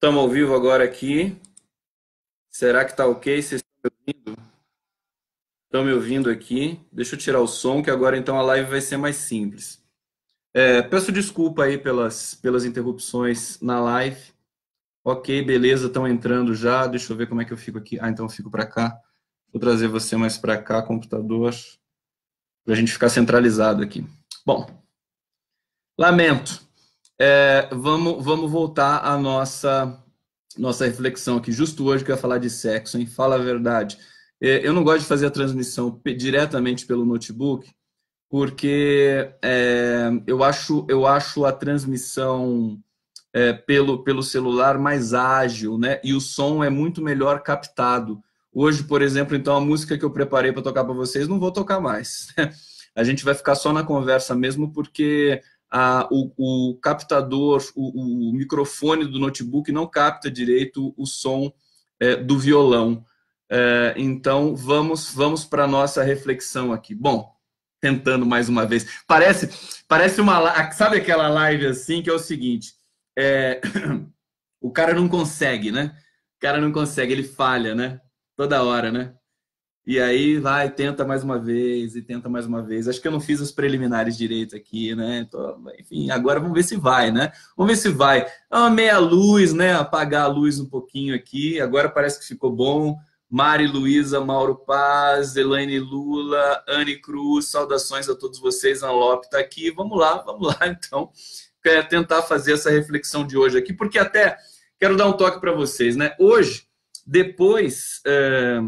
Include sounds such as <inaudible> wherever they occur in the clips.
Estamos ao vivo agora aqui. Será que está ok? Vocês estão me ouvindo? Estão me ouvindo aqui? Deixa eu tirar o som, que agora então a live vai ser mais simples. É, peço desculpa aí pelas, pelas interrupções na live. Ok, beleza, estão entrando já. Deixa eu ver como é que eu fico aqui. Ah, então eu fico para cá. Vou trazer você mais para cá, computador, para a gente ficar centralizado aqui. Bom, lamento. É, vamos, vamos voltar à nossa, nossa reflexão aqui. Justo hoje que eu ia falar de sexo, hein? Fala a verdade. É, eu não gosto de fazer a transmissão diretamente pelo notebook, porque é, eu, acho, eu acho a transmissão é, pelo, pelo celular mais ágil, né? E o som é muito melhor captado. Hoje, por exemplo, então a música que eu preparei para tocar para vocês, não vou tocar mais. <laughs> a gente vai ficar só na conversa mesmo, porque a, o, o, captador, o, o, microfone do notebook não capta direito o som é, do violão. É, então vamos vamos para nossa reflexão aqui. Bom, tentando mais uma vez. Parece parece uma sabe aquela live assim que é o seguinte. É, <coughs> o cara não consegue, né? O cara não consegue, ele falha, né? Toda hora, né? E aí vai, tenta mais uma vez e tenta mais uma vez. Acho que eu não fiz os preliminares direito aqui, né? Então, enfim, agora vamos ver se vai, né? Vamos ver se vai. Ah, meia luz, né? Apagar a luz um pouquinho aqui. Agora parece que ficou bom. Mari Luísa, Mauro Paz, Elaine Lula, Anne Cruz, saudações a todos vocês. A Lopes está aqui. Vamos lá, vamos lá, <laughs> então. Quero tentar fazer essa reflexão de hoje aqui, porque até quero dar um toque para vocês, né? Hoje, depois. Eh,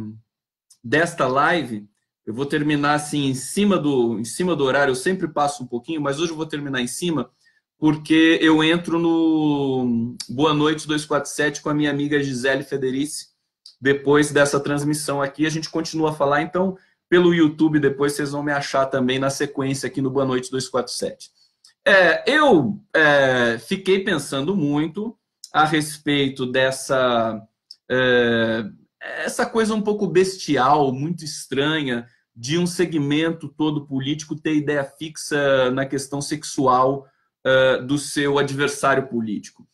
desta live, eu vou terminar assim em cima do em cima do horário, eu sempre passo um pouquinho, mas hoje eu vou terminar em cima porque eu entro no Boa Noite 247 com a minha amiga Gisele Federici. Depois dessa transmissão aqui, a gente continua a falar, então, pelo YouTube depois vocês vão me achar também na sequência aqui no Boa Noite 247. É, eu é, fiquei pensando muito a respeito dessa é, essa coisa um pouco bestial, muito estranha, de um segmento todo político ter ideia fixa na questão sexual uh, do seu adversário político.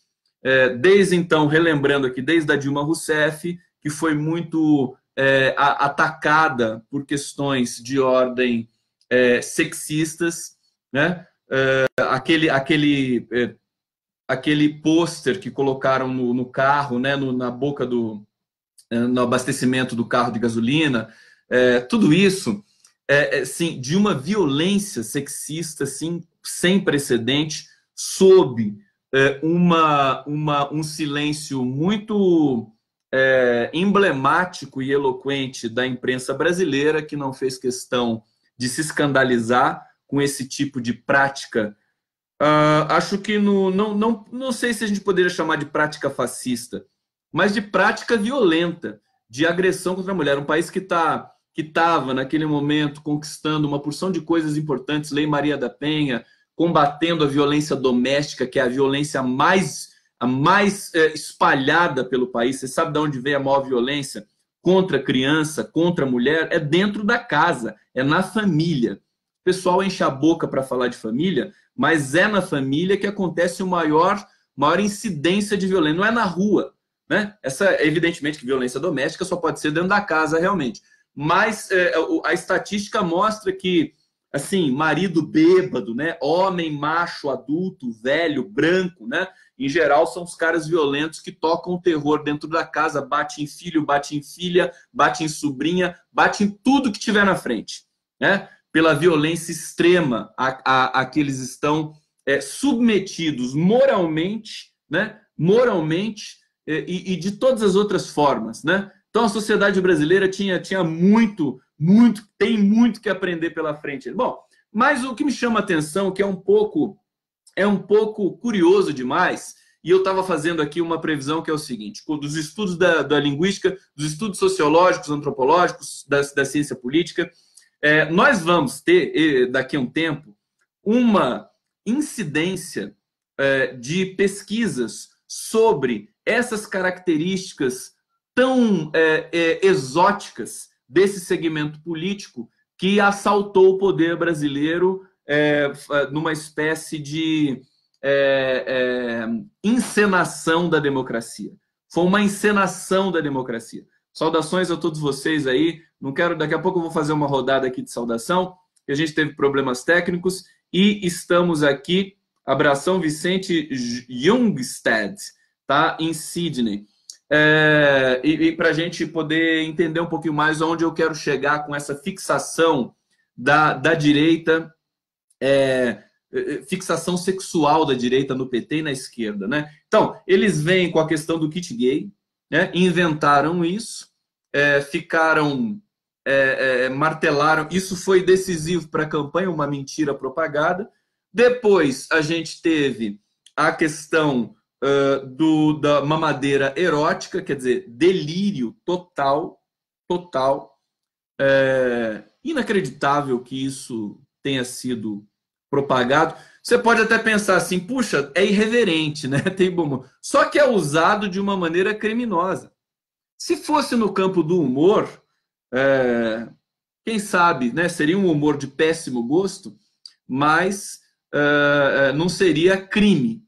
É, desde então, relembrando aqui, desde a Dilma Rousseff, que foi muito é, atacada por questões de ordem é, sexistas, né? aquele aquele aquele pôster que colocaram no, no carro, né? No, na boca do, eh, no abastecimento do carro de gasolina, é, tudo isso, é, é de uma violência sexista assim, sem precedente, sob é, uma, uma, um silêncio muito emblemático e eloquente da imprensa brasileira, que não fez questão de se escandalizar com esse tipo de prática. Uh, acho que no, não, não, não sei se a gente poderia chamar de prática fascista, mas de prática violenta, de agressão contra a mulher. Um país que está que estava naquele momento conquistando uma porção de coisas importantes, Lei Maria da Penha, combatendo a violência doméstica, que é a violência mais a mais é, espalhada pelo país. Você sabe de onde vem a maior violência contra criança, contra mulher? É dentro da casa, é na família. O pessoal enche a boca para falar de família, mas é na família que acontece o maior maior incidência de violência. Não é na rua, né? Essa, evidentemente, que violência doméstica só pode ser dentro da casa, realmente. Mas é, a estatística mostra que, assim, marido bêbado, né? homem macho, adulto, velho, branco, né? em geral, são os caras violentos que tocam o terror dentro da casa, bate em filho, bate em filha, bate em sobrinha, bate em tudo que tiver na frente. Né? Pela violência extrema a, a, a que eles estão é, submetidos moralmente, né? moralmente e, e de todas as outras formas, né? Então a sociedade brasileira tinha, tinha muito, muito, tem muito que aprender pela frente. Bom, mas o que me chama a atenção, que é um pouco, é um pouco curioso demais, e eu estava fazendo aqui uma previsão que é o seguinte: dos estudos da, da linguística, dos estudos sociológicos, antropológicos, da, da ciência política, é, nós vamos ter, daqui a um tempo, uma incidência é, de pesquisas sobre essas características tão é, é, exóticas desse segmento político que assaltou o poder brasileiro é, numa espécie de é, é, encenação da democracia. Foi uma encenação da democracia. Saudações a todos vocês aí. Não quero, daqui a pouco eu vou fazer uma rodada aqui de saudação. A gente teve problemas técnicos e estamos aqui. Abração Vicente Jungstedt tá? Em Sydney. É, e, e para a gente poder entender um pouquinho mais onde eu quero chegar com essa fixação da, da direita, é, é, é fixação sexual da direita no PT e na esquerda. Né? Então, eles vêm com a questão do kit gay, né? inventaram isso, é, ficaram, é, martelaram. Isso foi decisivo para a campanha, uma mentira propagada. Depois a gente teve a questão do, da mamadeira erótica, quer dizer, delírio total, total. É inacreditável que isso tenha sido propagado. Você pode até pensar assim, puxa, é irreverente, né? <laughs> Tem bom. Só que é usado de uma maneira criminosa. Se fosse no campo do humor, é, quem sabe, né? Seria um humor de péssimo gosto, mas é, é não seria crime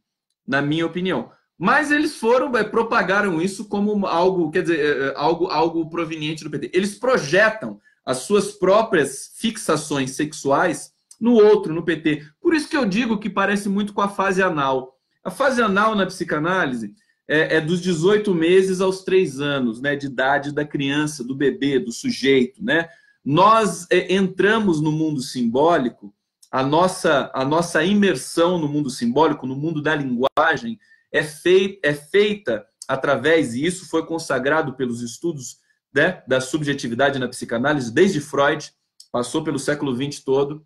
na minha opinião. Mas eles foram, é, propagaram isso como algo, quer dizer, é, é, algo, algo proveniente do PT. Eles projetam as suas próprias fixações sexuais no outro, no PT. Por isso que eu digo que parece muito com a fase anal. A fase anal na psicanálise é, é dos 18 meses aos 3 anos, né, de idade da criança, do bebê, do sujeito, né? Nós é, entramos no mundo simbólico a nossa, a nossa imersão no mundo simbólico, no mundo da linguagem, é, fei, é feita através, e isso foi consagrado pelos estudos né, da subjetividade na psicanálise, desde Freud, passou pelo século XX todo.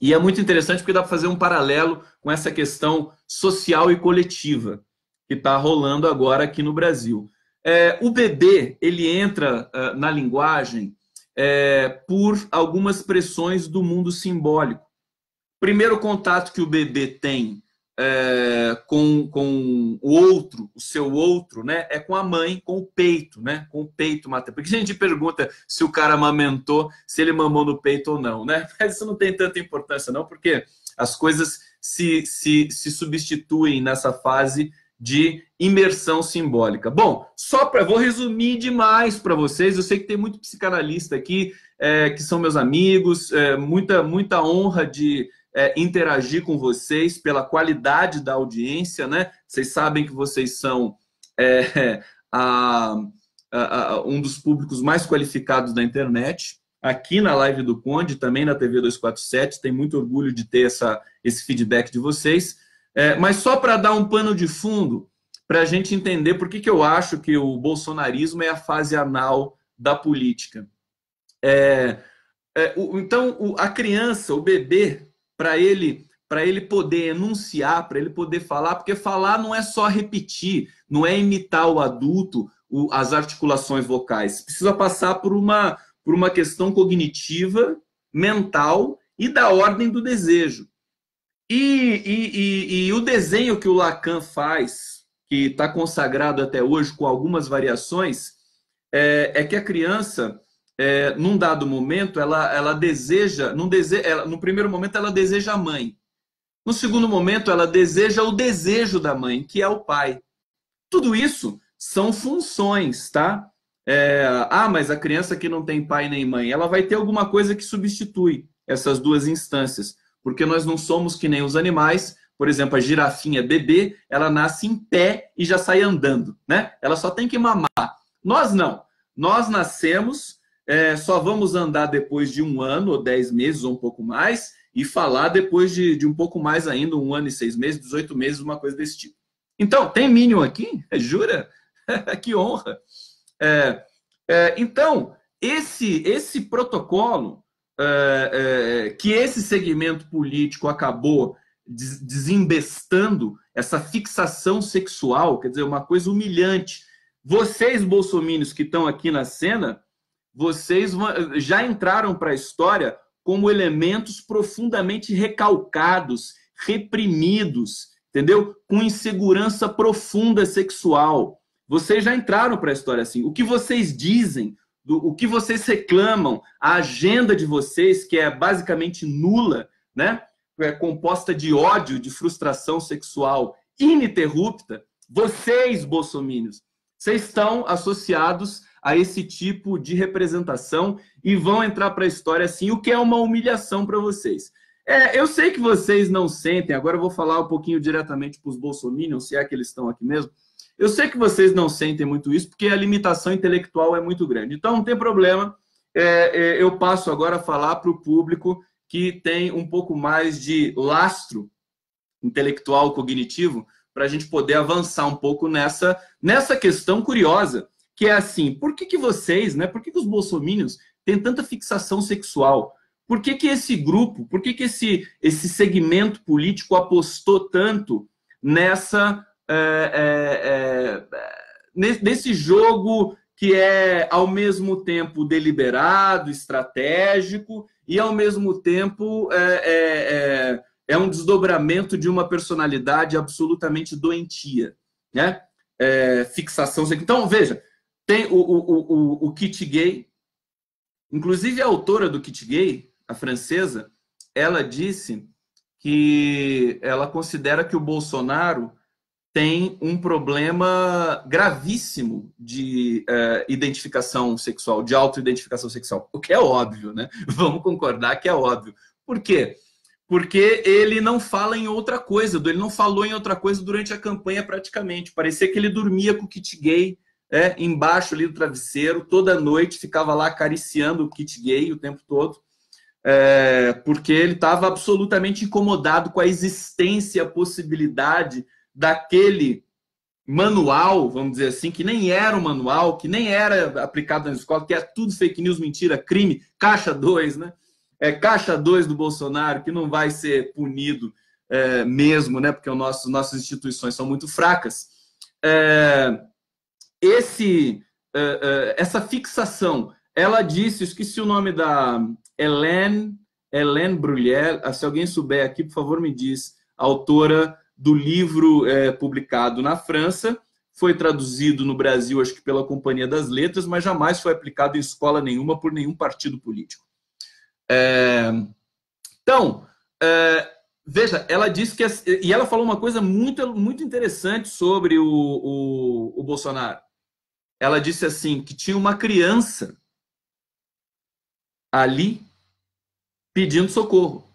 E é muito interessante porque dá para fazer um paralelo com essa questão social e coletiva que está rolando agora aqui no Brasil. É, o bebê ele entra uh, na linguagem é, por algumas pressões do mundo simbólico primeiro contato que o bebê tem é, com, com o outro, o seu outro, né, é com a mãe, com o peito, né, com o peito materno. Porque a gente pergunta se o cara amamentou, se ele mamou no peito ou não, né? <laughs> Mas isso não tem tanta importância não, porque as coisas se, se, se substituem nessa fase de imersão simbólica. Bom, só para vou resumir demais para vocês. Eu sei que tem muito psicanalista aqui é, que são meus amigos, é, muita muita honra de é, interagir com vocês, pela qualidade da audiência, né? Vocês sabem que vocês são é, <laughs> a, a, a, um dos públicos mais qualificados da internet. Aqui na live do Conde, também na TV 247, tem muito orgulho de ter essa, esse feedback de vocês. É, mas só para dar um pano de fundo, para a gente entender por que, que eu acho que o bolsonarismo é a fase anal da política. É, é, o, então, o, a criança, o bebê, para ele para ele poder enunciar, para ele poder falar, porque falar não é só repetir, não é imitar o adulto, o, as articulações vocais. Precisa passar por uma, por uma questão cognitiva, mental e da ordem do desejo. E, e, e, e o desenho que o Lacan faz, que está consagrado até hoje com algumas variações, é, é que a criança é, num dado momento, ela, ela deseja, num dese, ela, no primeiro momento, ela deseja a mãe. No segundo momento, ela deseja o desejo da mãe, que é o pai. Tudo isso são funções, tá? É, ah, mas a criança que não tem pai nem mãe, ela vai ter alguma coisa que substitui essas duas instâncias, porque nós não somos que nem os animais. Por exemplo, a girafinha bebê, ela nasce em pé e já sai andando, né? Ela só tem que mamar. Nós não. Nós nascemos, é, só vamos andar depois de um ano ou dez meses ou um pouco mais e falar depois de, de um pouco mais ainda, um ano e seis meses, 18 meses, uma coisa desse tipo. Então, tem mínimo aqui? É, jura? <laughs> que honra! É, é, então, esse, esse protocolo é, é, que esse segmento político acabou des desembestando, essa fixação sexual, quer dizer, uma coisa humilhante. Vocês, bolsomínios que estão aqui na cena, vocês já entraram para a história como elementos profundamente recalcados, reprimidos, entendeu? Com insegurança profunda sexual. Vocês já entraram para a história assim. O que vocês dizem, o que vocês reclamam, a agenda de vocês, que é basicamente nula, né? É composta de ódio, de frustração sexual ininterrupta, vocês, bolsomínios, vocês estão associados a esse tipo de representação e vão entrar para a história assim, o que é uma humilhação para vocês. É, eu sei que vocês não sentem, agora eu vou falar um pouquinho diretamente para os bolsominions, se é que eles estão aqui mesmo. Eu sei que vocês não sentem muito isso, porque a limitação intelectual é muito grande. Então, não tem problema, é, é, eu passo agora a falar para o público que tem um pouco mais de lastro intelectual cognitivo para a gente poder avançar um pouco nessa, nessa questão curiosa que é assim, por que, que vocês, né, por que, que os bolsomínios têm tanta fixação sexual? Por que, que esse grupo, por que, que esse, esse segmento político apostou tanto nessa é, é, é, nesse jogo que é ao mesmo tempo deliberado, estratégico e ao mesmo tempo é, é, é, é um desdobramento de uma personalidade absolutamente doentia, né? É, fixação. Então veja, tem o, o, o, o kit gay. Inclusive, a autora do kit gay, a francesa, ela disse que ela considera que o Bolsonaro tem um problema gravíssimo de uh, identificação sexual, de autoidentificação sexual, o que é óbvio, né? <laughs> Vamos concordar que é óbvio. Por quê? Porque ele não fala em outra coisa, ele não falou em outra coisa durante a campanha praticamente. Parecia que ele dormia com o kit gay, é, embaixo ali do travesseiro, toda noite ficava lá acariciando o kit gay o tempo todo, é, porque ele estava absolutamente incomodado com a existência, a possibilidade daquele manual, vamos dizer assim, que nem era um manual, que nem era aplicado na escola que é tudo fake news, mentira, crime, caixa 2, né? É, caixa 2 do Bolsonaro, que não vai ser punido é, mesmo, né? Porque o nosso, nossas instituições são muito fracas. É, esse, eh, eh, essa fixação, ela disse, esqueci o nome da Hélène, Hélène Brullier, ah, se alguém souber aqui, por favor, me diz, autora do livro é, publicado na França, foi traduzido no Brasil, acho que pela Companhia das Letras, mas jamais foi aplicado em escola nenhuma por nenhum partido político. É... Então, é... veja, ela disse que. E ela falou uma coisa muito, muito interessante sobre o, o, o Bolsonaro ela disse assim: que tinha uma criança ali pedindo socorro.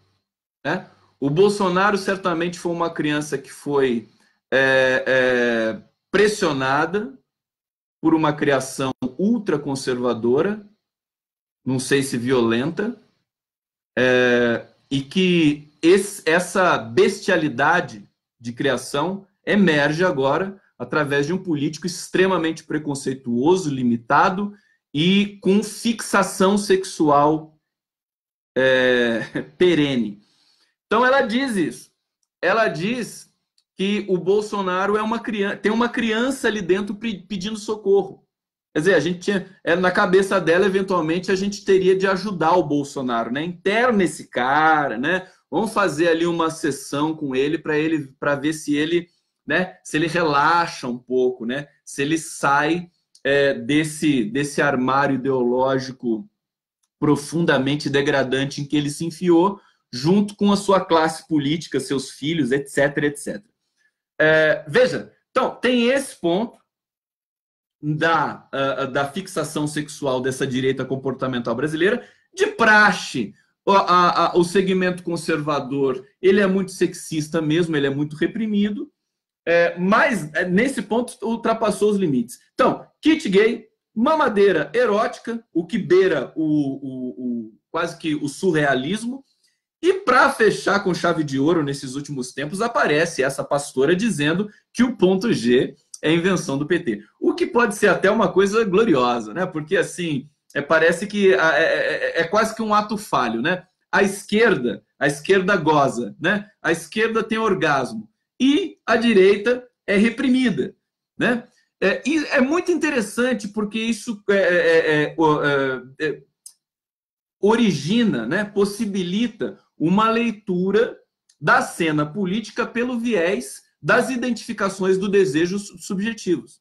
Né? O Bolsonaro certamente foi uma criança que foi é, é, pressionada por uma criação ultraconservadora, não sei se violenta, é, e que esse, essa bestialidade de criação emerge agora através de um político extremamente preconceituoso, limitado e com fixação sexual é, <laughs> perene. Então ela diz isso. Ela diz que o Bolsonaro é uma criança, tem uma criança ali dentro pedindo socorro. Quer dizer, a gente tinha, é, na cabeça dela, eventualmente, a gente teria de ajudar o Bolsonaro, né? Interna esse cara, né? Vamos fazer ali uma sessão com ele para ele para ver se ele né? Se ele relaxa um pouco, né? Se ele sai é, desse desse armário ideológico profundamente degradante em que ele se enfiou, junto com a sua classe política, seus filhos, etc, etc. É, veja, então tem esse ponto da, uh, da fixação sexual dessa direita comportamental brasileira, de praxe. O, a, a, o segmento conservador ele é muito sexista mesmo, ele é muito reprimido é, mas é, nesse ponto ultrapassou os limites. Então, kit gay, mamadeira erótica, o que beira o, o, o quase que o surrealismo. E para fechar com chave de ouro nesses últimos tempos, aparece essa pastora dizendo que o ponto G é invenção do PT. O que pode ser até uma coisa gloriosa, né? Porque assim, é, parece que é, é, é, é quase que um ato falho, né? A esquerda, a esquerda goza, né? A esquerda tem orgasmo e a direita é reprimida. Né? É, é muito interessante porque isso é é, é, é, é, origina, né, possibilita uma leitura da cena política pelo viés das identificações do desejo subjetivos.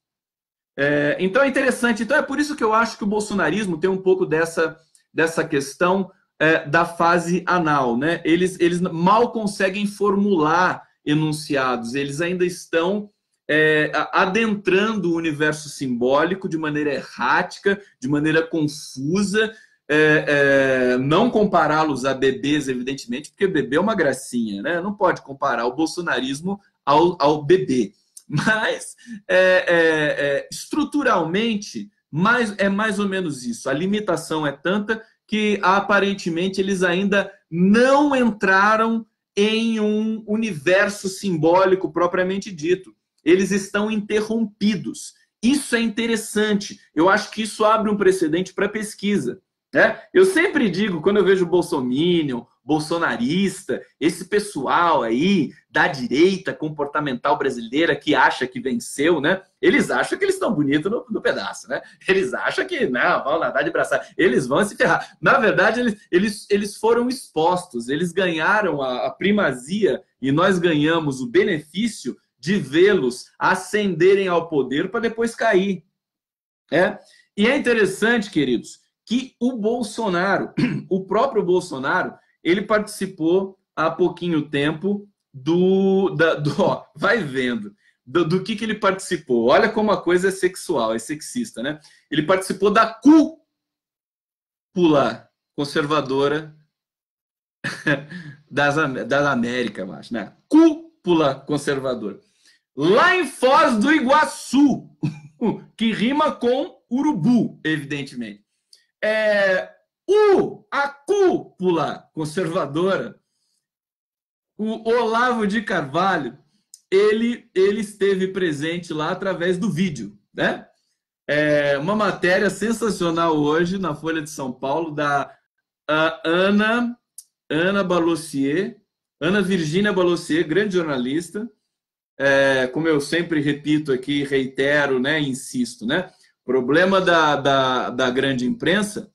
É, então é interessante. Então é por isso que eu acho que o bolsonarismo tem um pouco dessa, dessa questão é, da fase anal. Né? Eles, eles mal conseguem formular enunciados, eles ainda estão é, adentrando o universo simbólico de maneira errática, de maneira confusa. É, é, não compará-los a bebês, evidentemente, porque bebê é uma gracinha, né? Não pode comparar o bolsonarismo ao, ao bebê. Mas, é, é, é, estruturalmente, mais, é mais ou menos isso. A limitação é tanta que aparentemente eles ainda não entraram em um universo simbólico propriamente dito. Eles estão interrompidos. Isso é interessante. Eu acho que isso abre um precedente para pesquisa. Né? Eu sempre digo, quando eu vejo o bolsonarista, esse pessoal aí da direita comportamental brasileira que acha que venceu, né? Eles acham que eles estão bonitos no, no, pedaço, né? Eles acham que, não, vão nadar de braçar. Eles vão se ferrar. Na verdade, eles, eles, eles foram expostos, eles ganharam a, a primazia e nós ganhamos o benefício de vê-los ascenderem ao poder para depois cair. É? E é interessante, queridos, que o Bolsonaro, <clears throat> o próprio Bolsonaro, ele participou há pouquinho tempo do. Da, do ó, vai vendo. Do, do, que, que ele participou. Olha como a coisa é sexual, é sexista, né? Ele participou da cúpula conservadora <laughs> das, da América, acho, né? Cúpula conservadora. Lá em Foz do Iguaçu, <laughs> que rima com urubu, evidentemente. É, o, a cúpula conservadora, o Olavo de Carvalho, ele, ele esteve presente lá através do vídeo, né? É uma matéria sensacional hoje na Folha de São Paulo da Ana Ana Balossier, Ana Virginia Balossier, grande jornalista, é, como eu sempre repito aqui, reitero, né, insisto, né? Problema da, da, da grande imprensa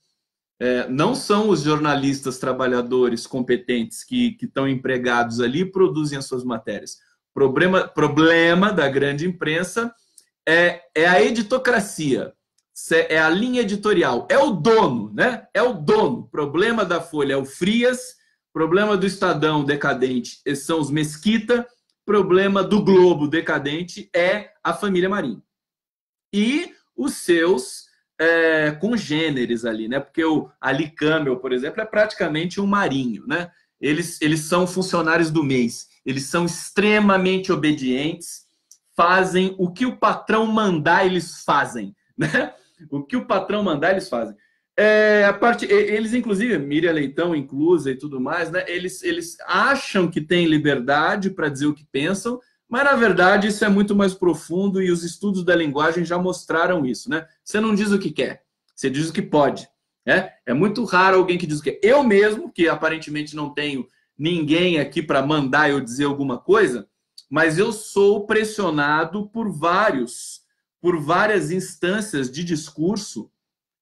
é, não são os jornalistas trabalhadores competentes que estão empregados ali e produzem as suas matérias. Problema, problema da grande imprensa é, é a editocracia, é a linha editorial, é o dono, né? É o dono. Problema da Folha é o Frias, problema do Estadão decadente é, são os Mesquita, problema do Globo decadente é a família Marinho. E os seus é, congêneres ali, né? Porque o Ali Camel, por exemplo, é praticamente um marinho, né? Eles, eles são funcionários do mês, eles são extremamente obedientes, fazem o que o patrão mandar, eles fazem, <laughs> né? O que o patrão mandar, eles fazem. É, a parte, eles, inclusive, Miriam Leitão inclusa e tudo mais, né? Eles, eles acham que têm liberdade para dizer o que pensam, mas, na verdade, isso é muito mais profundo e os estudos da linguagem já mostraram isso, né? Você não diz o que quer, você diz o que pode. Né? É muito raro alguém que diz o que quer. É. Eu mesmo, que aparentemente não tenho ninguém aqui para mandar eu dizer alguma coisa, mas eu sou pressionado por vários, por várias instâncias de discurso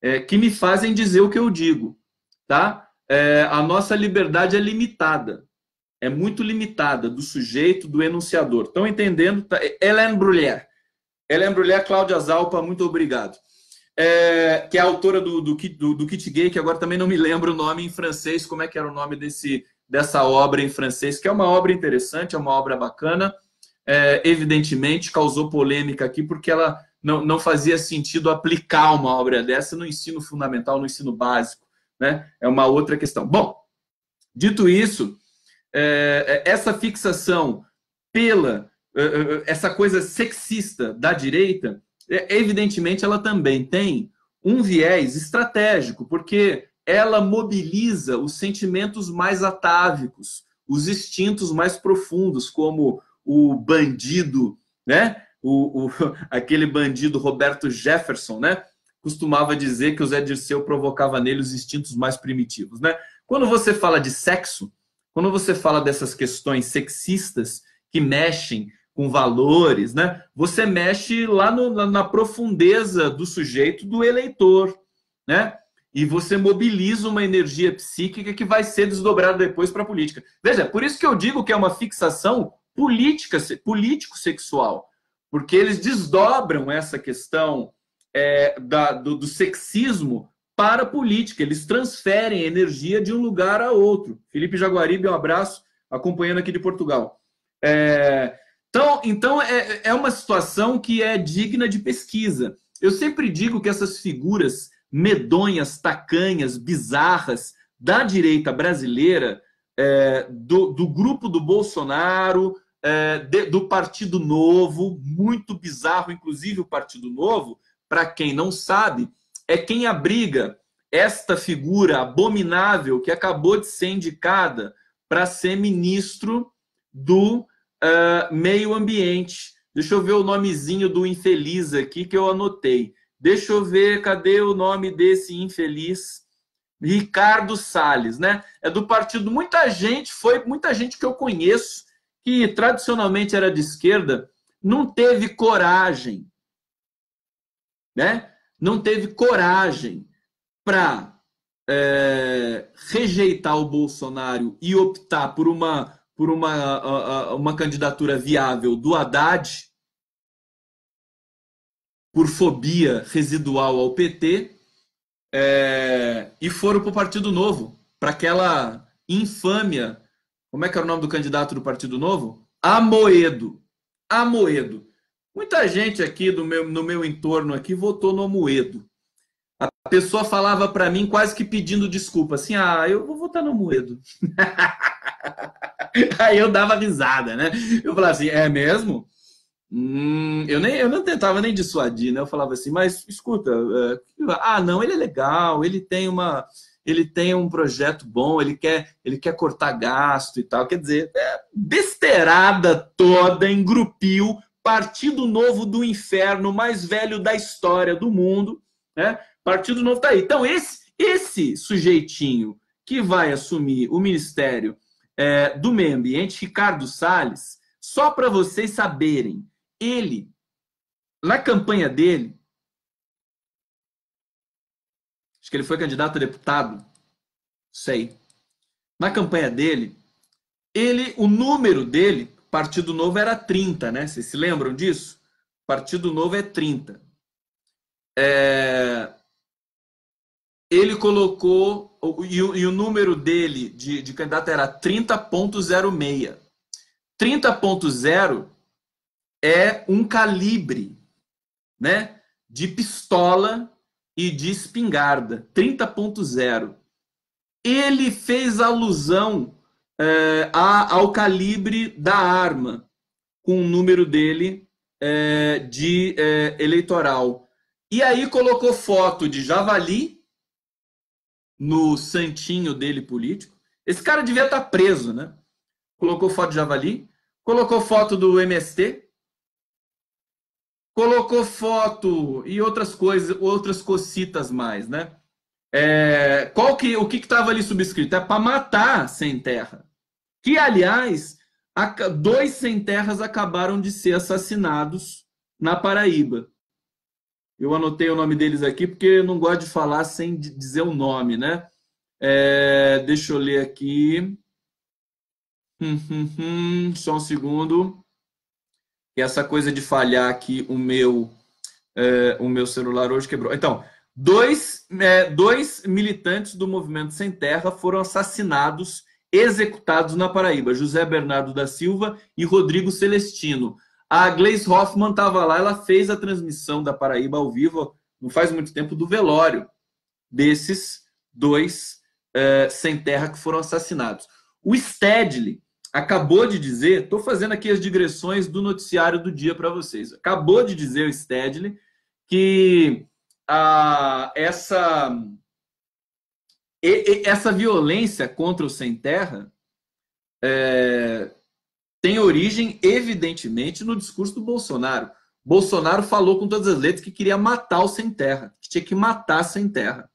é, que me fazem dizer o que eu digo, tá? É, a nossa liberdade é limitada é muito limitada do sujeito, do enunciador. Estão entendendo? Tá, é Hélène Brulher. Hélène Brulher, Cláudia Zalpa, muito obrigado. É, que é autora do, do, do, do Kit Gay, que agora também não me lembro o nome em francês, como é que era o nome desse, dessa obra em francês, que é uma obra interessante, é uma obra bacana. É, evidentemente, causou polêmica aqui, porque ela não, não fazia sentido aplicar uma obra dessa no ensino fundamental, no ensino básico. Né? É uma outra questão. Bom, dito isso, é, é, essa fixação pela é, essa coisa sexista da direita, evidentemente ela também tem um viés estratégico, porque ela mobiliza os sentimentos mais atávicos, os instintos mais profundos, como o bandido, né? O, o <laughs> aquele bandido Roberto Jefferson, né? Costumava dizer que o Zé Dirceu provocava nele os instintos mais primitivos, né? Quando você fala de sexo, quando você fala dessas questões sexistas que mexem com valores, né? Você mexe lá no, na, na profundeza do sujeito, do eleitor, né? E você mobiliza uma energia psíquica que vai ser desdobrada depois para a política. Veja, por isso que eu digo que é uma fixação política, político-sexual, porque eles desdobram essa questão é, da, do, do sexismo para a política. Eles transferem energia de um lugar a outro. Felipe Jaguaribe, um abraço, acompanhando aqui de Portugal. É, então, então é, é uma situação que é digna de pesquisa. Eu sempre digo que essas figuras medonhas, tacanhas, bizarras da direita brasileira, é, do, do, grupo do Bolsonaro, é, de, do Partido Novo, muito bizarro, inclusive o Partido Novo, para quem não sabe, é quem abriga esta figura abominável que acabou de ser indicada para ser ministro do uh, meio ambiente. Deixa eu ver o nomezinho do infeliz aqui que eu anotei. Deixa eu ver, cadê o nome desse infeliz? Ricardo Salles, né? É do partido. Muita gente foi, muita gente que eu conheço, que tradicionalmente era de esquerda, não teve coragem, né? não teve coragem para é, rejeitar o Bolsonaro e optar por uma, por uma, uma candidatura viável do Haddad, por fobia residual ao PT, é, e foram para o Partido Novo, para aquela infâmia. Como é que era o nome do candidato do Partido Novo? Amoedo. Amoedo. Muita gente aqui do meu, no meu entorno aqui votou no Moedo. A pessoa falava para mim quase que pedindo desculpa, assim, ah, eu vou votar no Moedo. <laughs> Aí eu dava risada, né? Eu falava assim, é mesmo? Hum, eu, nem, eu não tentava nem dissuadir, né? Eu falava assim, mas escuta, é, ah, não, ele é legal, ele tem uma, ele tem um projeto bom, ele quer, ele quer cortar gasto e tal. Quer dizer, é besteirada toda, engrupiu. Partido Novo do Inferno, mais velho da história do mundo, né? Partido Novo está aí. Então, esse, esse sujeitinho que vai assumir o Ministério é, do Meio Ambiente, Ricardo Salles, só para vocês saberem, ele, na campanha dele, acho que ele foi candidato a deputado, sei. Na campanha dele, ele, o número dele Partido Novo era 30, né? Vocês se lembram disso? Partido Novo é 30. É... Ele colocou, e o, e o, número dele de, de candidato era 30.06. 30.0 é um calibre, né? De pistola e de espingarda. 30.0. Ele fez alusão é, a, ao calibre da arma, com o número dele é, de é, eleitoral. E aí colocou foto de javali no santinho dele político. Esse cara devia estar tá preso, né? Colocou foto de javali, colocou foto do MST, colocou foto e outras coisas, outras cocitas mais, né? É, qual que, o que estava ali subscrito? É para matar sem terra. Que, aliás, dois sem terras acabaram de ser assassinados na Paraíba. Eu anotei o nome deles aqui porque eu não gosto de falar sem dizer o nome, né? É, deixa eu ler aqui. Hum, hum, hum, só um segundo. E essa coisa de falhar aqui o meu é, o meu celular hoje quebrou. Então, dois, é, dois militantes do movimento Sem Terra foram assassinados executados na Paraíba, José Bernardo da Silva e Rodrigo Celestino. A Gleis Hoffmann estava lá, ela fez a transmissão da Paraíba ao vivo, não faz muito tempo, do velório desses dois é, sem terra que foram assassinados. O Stedley acabou de dizer, estou fazendo aqui as digressões do noticiário do dia para vocês, acabou de dizer o Stedley que a, essa e, e essa violência contra o sem terra é, tem origem, evidentemente, no discurso do Bolsonaro. Bolsonaro falou com todas as letras que queria matar o sem terra, que tinha que matar sem terra.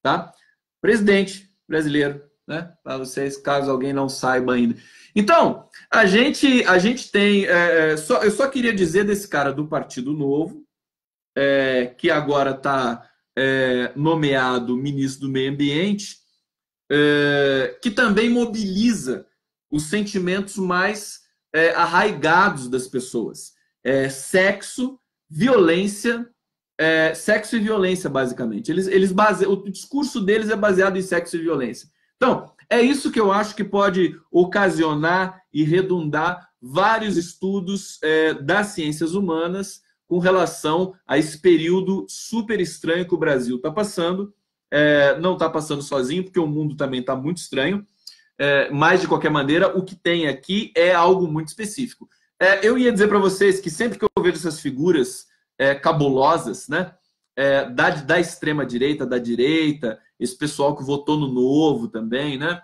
Tá? Presidente brasileiro, né? Para vocês, caso alguém não saiba ainda. Então, a gente, a gente tem. É, é, só, eu só queria dizer desse cara do Partido Novo, é, que agora está é, nomeado ministro do Meio Ambiente, é, que também mobiliza os sentimentos mais é, arraigados das pessoas: é, sexo, violência, é, sexo e violência, basicamente. Eles, eles base... O discurso deles é baseado em sexo e violência. Então, é isso que eu acho que pode ocasionar e redundar vários estudos é, das ciências humanas com relação a esse período super estranho que o Brasil está passando. É, não está passando sozinho, porque o mundo também está muito estranho. É, mas, de qualquer maneira, o que tem aqui é algo muito específico. É, eu ia dizer para vocês que sempre que eu vejo essas figuras é, cabulosas, né? É, da, da extrema-direita, da direita, esse pessoal que votou no Novo também, né?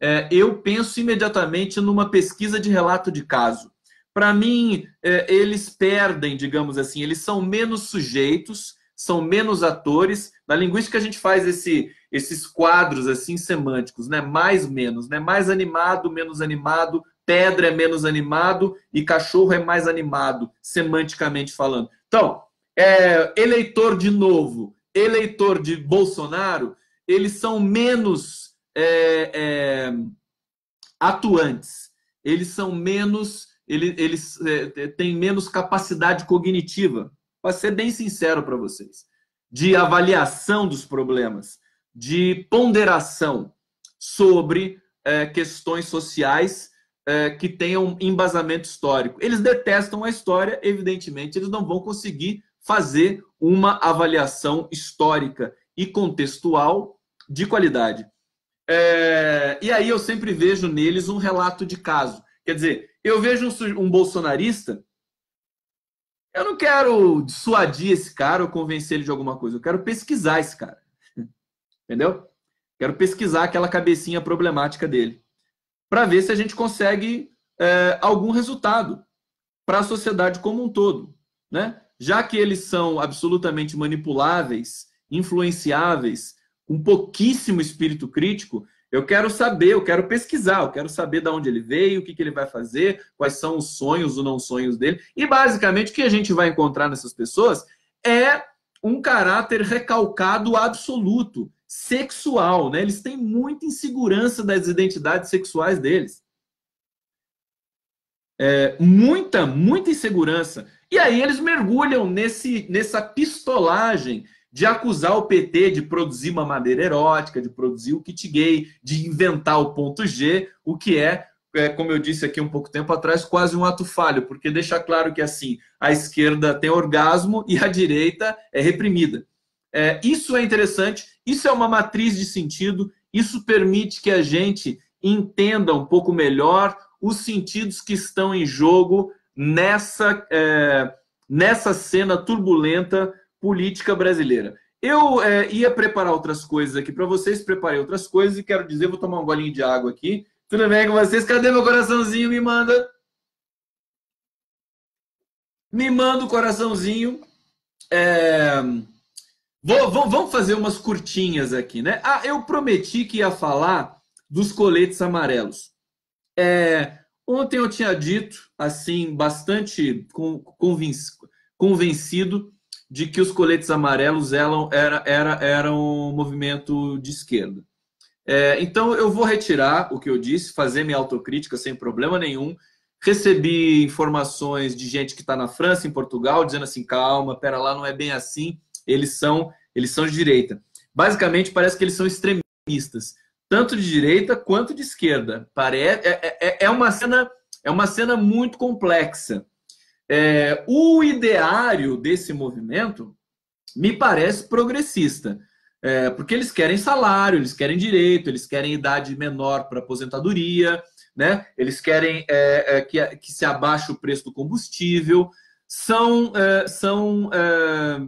É, eu penso imediatamente numa pesquisa de relato de caso para mim, é, eles perdem, digamos assim, eles são menos sujeitos, são menos atores. Na linguística a gente faz esse, esses quadros assim semânticos, né? Mais menos, né? Mais animado, menos animado, pedra é menos animado e cachorro é mais animado, semanticamente falando. Então, é, eleitor de novo, eleitor de Bolsonaro, eles são menos é, é, atuantes, eles são menos ele, eles é, é, têm menos capacidade cognitiva, para ser bem sincero para vocês, de avaliação dos problemas, de ponderação sobre é, questões sociais é, que tenham embasamento histórico. Eles detestam a história, evidentemente, eles não vão conseguir fazer uma avaliação histórica e contextual de qualidade. É, e aí eu sempre vejo neles um relato de caso. Quer dizer, eu vejo um, um bolsonarista. Eu não quero dissuadir esse cara ou convencer ele de alguma coisa. Eu quero pesquisar esse cara. <laughs> Entendeu? Quero pesquisar aquela cabecinha problemática dele. Para ver se a gente consegue é, algum resultado para a sociedade como um todo. Né? Já que eles são absolutamente manipuláveis, influenciáveis, com pouquíssimo espírito crítico, eu quero saber, eu quero pesquisar, eu quero saber de onde ele veio, o que, que ele vai fazer, quais são os sonhos, ou não sonhos dele. E basicamente o que a gente vai encontrar nessas pessoas é um caráter recalcado absoluto, sexual, né? Eles têm muita insegurança das identidades sexuais deles. É, muita, muita insegurança. E aí eles mergulham nesse, nessa pistolagem, de acusar o PT de produzir uma madeira erótica, de produzir o kit gay, de inventar o ponto G, o que é, é, como eu disse aqui um pouco tempo atrás, quase um ato falho, porque deixa claro que assim a esquerda tem orgasmo e a direita é reprimida. É, isso é interessante, isso é uma matriz de sentido, isso permite que a gente entenda um pouco melhor os sentidos que estão em jogo nessa, é, nessa cena turbulenta política brasileira. Eu é, ia preparar outras coisas aqui para vocês, preparei outras coisas e quero dizer, vou tomar um golinho de água aqui. Tudo bem com vocês? Cadê meu coraçãozinho? Me manda. Me manda o coraçãozinho. É... Vou, vou, vamos fazer umas curtinhas aqui, né? Ah, eu prometi que ia falar dos coletes amarelos. É... Ontem eu tinha dito, assim, bastante convencido, de que os coletes amarelos eram, era, era, eram um movimento de esquerda. É, então eu vou retirar o que eu disse, fazer minha autocrítica sem problema nenhum. Recebi informações de gente que está na França, em Portugal, dizendo assim: calma, pera lá, não é bem assim. Eles são, eles são de direita. Basicamente parece que eles são extremistas, tanto de direita quanto de esquerda. Pare... É, é, é, é uma cena, é uma cena muito complexa. É, o ideário desse movimento me parece progressista, é, porque eles querem salário, eles querem direito, eles querem idade menor para aposentadoria, né? eles querem é, é que, que, se abaixe o preço do combustível. São, é, são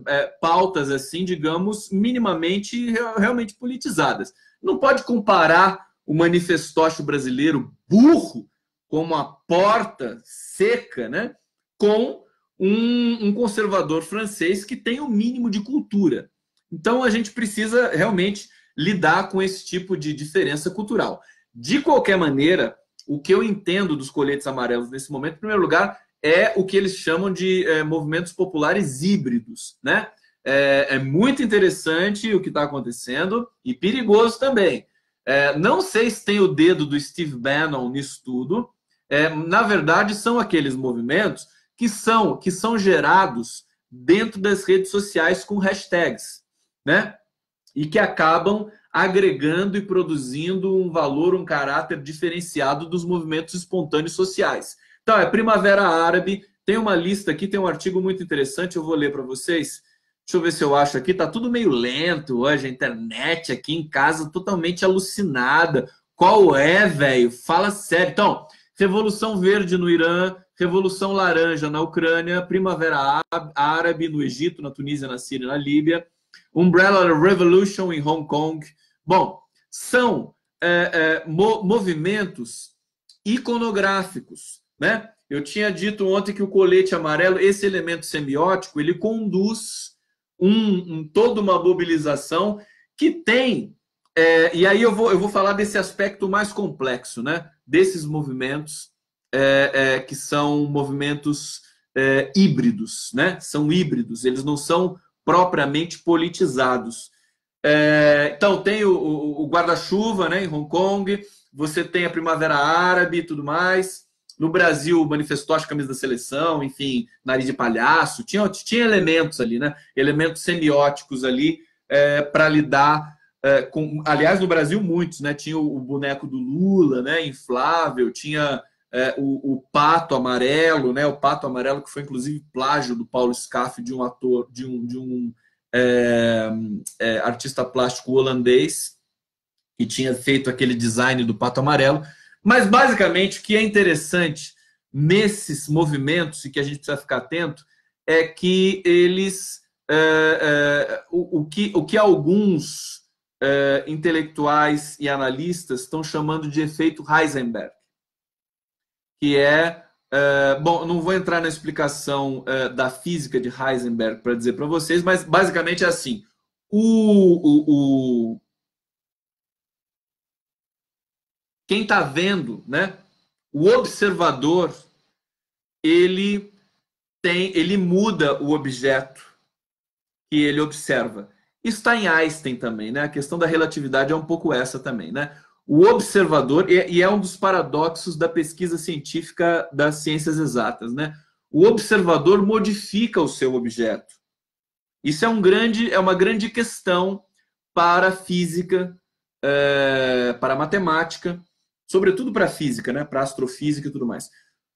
é, pautas, assim, digamos, minimamente realmente politizadas. Não pode comparar o manifestócio brasileiro burro como a porta seca, né? com um, um conservador francês que tem o um mínimo de cultura. Então a gente precisa realmente lidar com esse tipo de diferença cultural. De qualquer maneira, o que eu entendo dos coletes amarelos nesse momento, em primeiro lugar, é o que eles chamam de é, movimentos populares híbridos, né? É, é muito interessante o que está acontecendo e perigoso também. É, não sei se tem o dedo do Steve Bannon nisso tudo. É, na verdade, são aqueles movimentos que são que são gerados dentro das redes sociais com hashtags, né? E que acabam agregando e produzindo um valor, um caráter diferenciado dos movimentos espontâneos sociais. Então, é Primavera Árabe, tem uma lista aqui, tem um artigo muito interessante, eu vou ler para vocês. Deixa eu ver se eu acho aqui, tá tudo meio lento hoje, a internet aqui em casa totalmente alucinada. Qual é, velho? Fala sério. Então, Revolução Verde no Irã, Revolução Laranja na Ucrânia, Primavera Árabe no Egito, na Tunísia, na Síria, na Líbia, Umbrella Revolution em Hong Kong. Bom, são é, é, movimentos iconográficos, né? Eu tinha dito ontem que o colete amarelo, esse elemento semiótico, ele conduz um, um toda uma mobilização que tem. É, e aí eu vou, eu vou falar desse aspecto mais complexo, né? Desses movimentos é, é, que são movimentos é, híbridos, né? São híbridos, eles não são propriamente politizados. É, então, tem o, o, guarda-chuva né, em Hong Kong, você tem a Primavera Árabe e tudo mais. No Brasil, manifestou as camisas da seleção, enfim, nariz de palhaço, tinha, tinha elementos ali, né? Elementos semióticos ali é, para lidar é, com, aliás, no Brasil, muitos, né? Tinha o, o, boneco do Lula, né? Inflável, tinha é, o, o, Pato Amarelo, né? O Pato Amarelo que foi inclusive plágio do Paulo Scaff de um ator, de um, de um é, é, artista plástico holandês que tinha feito aquele design do Pato Amarelo. Mas basicamente o que é interessante nesses movimentos e que a gente precisa ficar atento é que eles é, é, o, o, que, o que alguns é, intelectuais e analistas estão chamando de efeito Heisenberg que é eh, bom, não vou entrar na explicação eh, da física de Heisenberg para dizer para vocês, mas basicamente é assim: o, o, o... quem está vendo, né? O observador, ele tem, ele muda o objeto que ele observa. Isso está em Einstein também, né? A questão da relatividade é um pouco essa também, né? o observador, é, e é um dos paradoxos da pesquisa científica das ciências exatas, né? O observador modifica o seu objeto. Isso é, um grande, é uma grande questão para a física, é, para a matemática, sobretudo para a física, né? para a astrofísica e tudo mais.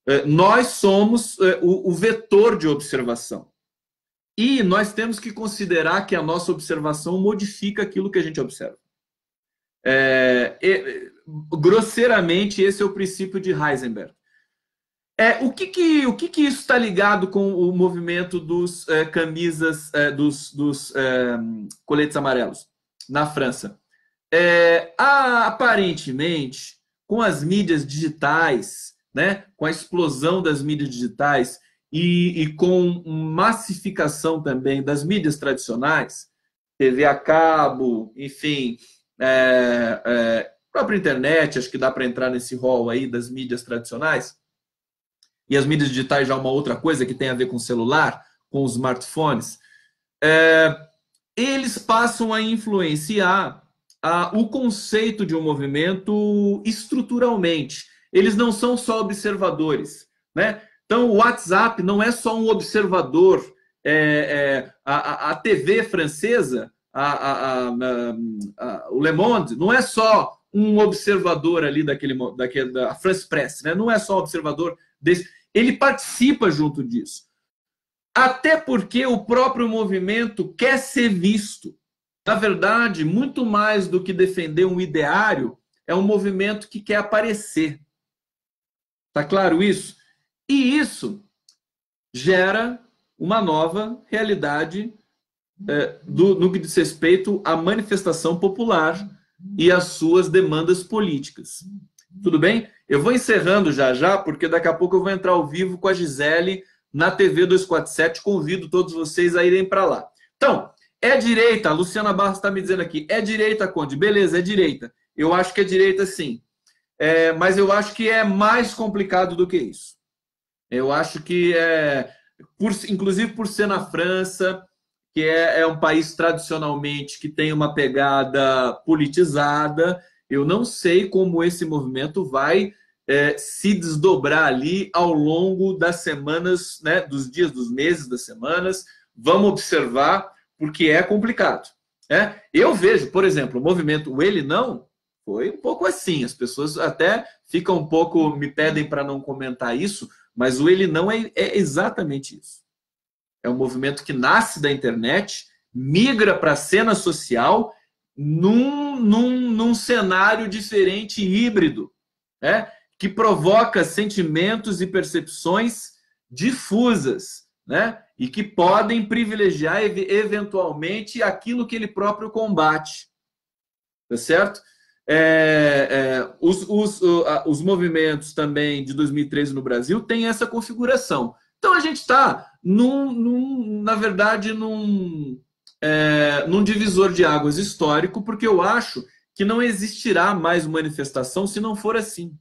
É, nós somos é, o, o vetor de observação. E nós temos que considerar que a nossa observação modifica aquilo que a gente observa. É, grosseiramente, esse é o princípio de Heisenberg. É, o que, que, o que, que isso está ligado com o movimento dos é, camisas, é, dos, dos é, coletes amarelos na França? É, a, aparentemente, com as mídias digitais, né, com a explosão das mídias digitais e, e com massificação também das mídias tradicionais, TV a cabo, enfim, é, é, própria internet, acho que dá para entrar nesse rol aí das mídias tradicionais. E as mídias digitais já é uma outra coisa que tem a ver com o celular, com os smartphones. É, eles passam a influenciar a, o conceito de um movimento estruturalmente. Eles não são só observadores, né? Então, o WhatsApp não é só um observador. É, é, a, a TV francesa a, a, o Le Monde não é só um observador ali daquele, daquele da France Press, né? não é só um observador desse. Ele participa junto disso. Até porque o próprio movimento quer ser visto. Na verdade, muito mais do que defender um ideário, é um movimento que quer aparecer. Tá claro isso? E isso gera uma nova realidade é, do, no que diz respeito à manifestação popular e às suas demandas políticas. Tudo bem? Eu vou encerrando já já, porque daqui a pouco eu vou entrar ao vivo com a Gisele na TV 247. Convido todos vocês a irem para lá. Então, é direita, a Luciana Barros está me dizendo aqui, é direita, Conde. Beleza, é direita. Eu acho que é direita sim. É, mas eu acho que é mais complicado do que isso. Eu acho que é, por, inclusive por ser na França, que é, é um país tradicionalmente que tem uma pegada politizada. Eu não sei como esse movimento vai é, se desdobrar ali ao longo das semanas, né, dos dias, dos meses, das semanas. Vamos observar, porque é complicado. É? Eu vejo, por exemplo, o movimento o Ele Não foi um pouco assim. As pessoas até ficam um pouco, me pedem para não comentar isso, mas o Ele Não é, é exatamente isso é um movimento que nasce da internet, migra para a cena social num, num, num cenário diferente e híbrido, né? que provoca sentimentos e percepções difusas, né? e que podem privilegiar eventualmente aquilo que ele próprio combate, tá certo? É, é, os, os, os movimentos também de 2013 no Brasil têm essa configuração. Então a gente está num, num na verdade, num, é, num divisor de águas histórico, porque eu acho que não existirá mais manifestação se não for assim,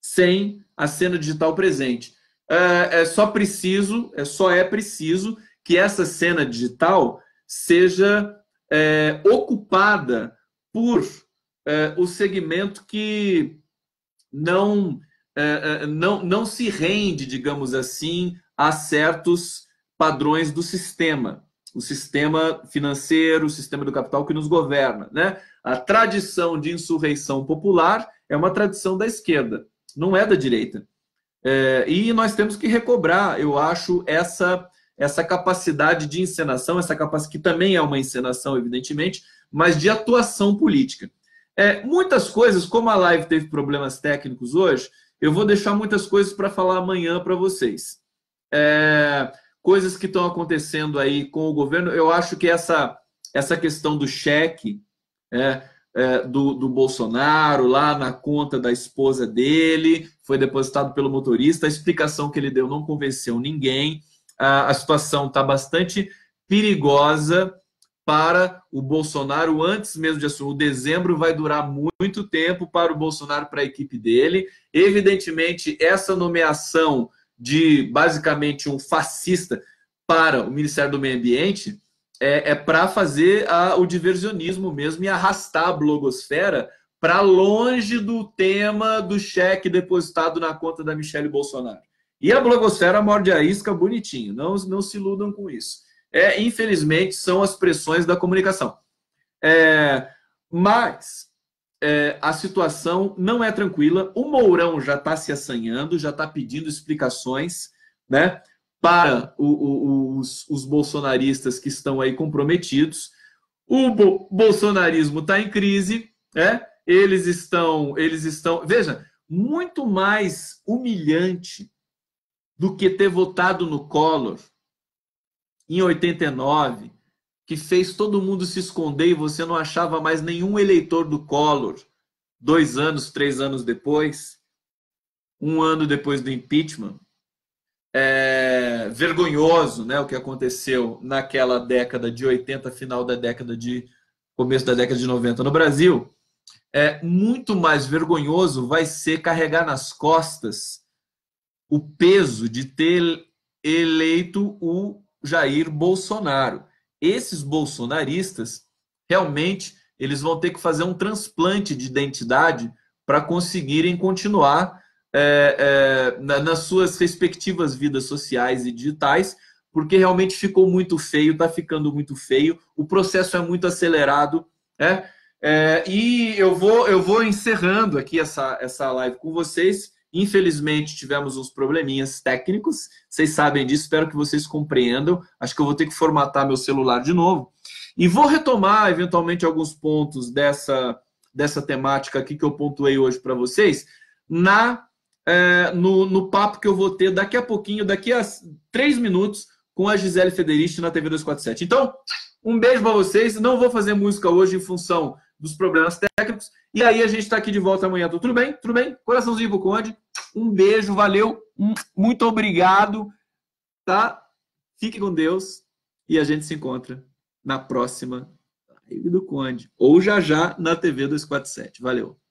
sem a cena digital presente. É, é só preciso, é só é preciso que essa cena digital seja é, ocupada por é, o segmento que não, é, é não, não se rende, digamos assim, a certos padrões do sistema, o sistema financeiro, o sistema do capital que nos governa. Né? A tradição de insurreição popular é uma tradição da esquerda, não é da direita. É, e nós temos que recobrar, eu acho, essa, essa capacidade de encenação, essa capacidade que também é uma encenação, evidentemente, mas de atuação política. É, muitas coisas, como a live teve problemas técnicos hoje, eu vou deixar muitas coisas para falar amanhã para vocês é, coisas que estão acontecendo aí com o governo. Eu acho que essa, essa questão do cheque é, é, do, do Bolsonaro lá na conta da esposa dele, foi depositado pelo motorista, a explicação que ele deu não convenceu ninguém. A, a situação está bastante perigosa para o Bolsonaro antes mesmo de assumir. O dezembro vai durar muito tempo para o Bolsonaro, para a equipe dele. Evidentemente, essa nomeação de basicamente um fascista para o Ministério do Meio Ambiente é, é para fazer a, o diversionismo mesmo e arrastar a blogosfera para longe do tema do cheque depositado na conta da Michelle Bolsonaro. E a blogosfera morde a isca bonitinho, não, não se iludam com isso. É, infelizmente, são as pressões da comunicação. É, mas é, a situação não é tranquila. O Mourão já está se assanhando, já está pedindo explicações né, para o, o, os, os, bolsonaristas que estão aí comprometidos. O bo bolsonarismo está em crise, né? eles estão, eles estão. Veja, muito mais humilhante do que ter votado no Collor em 89, que fez todo mundo se esconder e você não achava mais nenhum eleitor do Collor dois anos, três anos depois, um ano depois do impeachment. É vergonhoso né, o que aconteceu naquela década de 80, final da década de. começo da década de 90 no Brasil. É muito mais vergonhoso vai ser carregar nas costas o peso de ter eleito o Jair Bolsonaro esses bolsonaristas realmente eles vão ter que fazer um transplante de identidade para conseguirem continuar é, é, na, nas suas respectivas vidas sociais e digitais, porque realmente ficou muito feio, está ficando muito feio, o processo é muito acelerado, né? É, e eu vou, eu vou encerrando aqui essa, essa live com vocês. Infelizmente, tivemos uns probleminhas técnicos. Vocês sabem disso, espero que vocês compreendam. Acho que eu vou ter que formatar meu celular de novo. E vou retomar, eventualmente, alguns pontos dessa, dessa temática aqui que eu pontuei hoje para vocês na é, no, no papo que eu vou ter daqui a pouquinho, daqui a três minutos, com a Gisele Federici na TV 247. Então, um beijo para vocês. Não vou fazer música hoje em função dos problemas técnicos. E aí a gente está aqui de volta amanhã. Tudo bem? Tudo bem? Coraçãozinho pro Conde. Um beijo, valeu, um, muito obrigado, tá? Fique com Deus e a gente se encontra na próxima live do Conde ou já já na TV 247. Valeu.